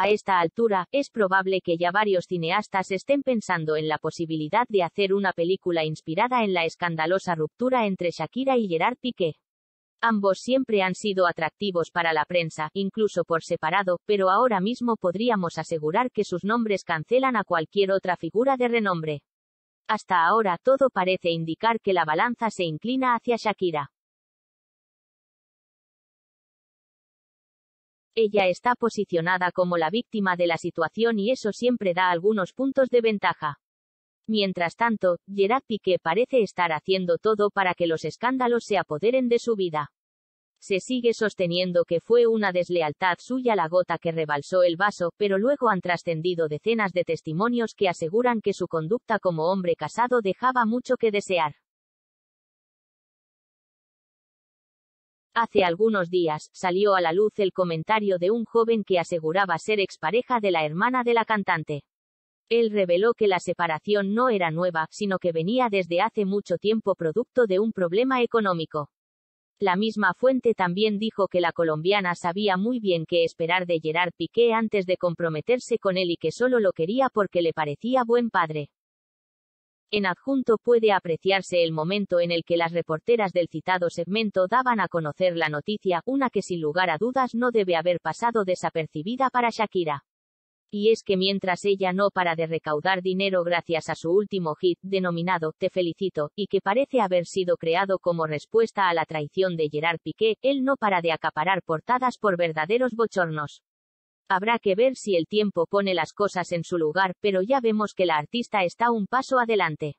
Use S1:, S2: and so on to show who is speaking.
S1: A esta altura, es probable que ya varios cineastas estén pensando en la posibilidad de hacer una película inspirada en la escandalosa ruptura entre Shakira y Gerard Piqué. Ambos siempre han sido atractivos para la prensa, incluso por separado, pero ahora mismo podríamos asegurar que sus nombres cancelan a cualquier otra figura de renombre. Hasta ahora todo parece indicar que la balanza se inclina hacia Shakira. ella está posicionada como la víctima de la situación y eso siempre da algunos puntos de ventaja. Mientras tanto, Gerard Piqué parece estar haciendo todo para que los escándalos se apoderen de su vida. Se sigue sosteniendo que fue una deslealtad suya la gota que rebalsó el vaso, pero luego han trascendido decenas de testimonios que aseguran que su conducta como hombre casado dejaba mucho que desear. Hace algunos días, salió a la luz el comentario de un joven que aseguraba ser expareja de la hermana de la cantante. Él reveló que la separación no era nueva, sino que venía desde hace mucho tiempo producto de un problema económico. La misma fuente también dijo que la colombiana sabía muy bien qué esperar de Gerard Piqué antes de comprometerse con él y que solo lo quería porque le parecía buen padre. En adjunto puede apreciarse el momento en el que las reporteras del citado segmento daban a conocer la noticia, una que sin lugar a dudas no debe haber pasado desapercibida para Shakira. Y es que mientras ella no para de recaudar dinero gracias a su último hit, denominado Te felicito, y que parece haber sido creado como respuesta a la traición de Gerard Piqué, él no para de acaparar portadas por verdaderos bochornos. Habrá que ver si el tiempo pone las cosas en su lugar, pero ya vemos que la artista está un paso adelante.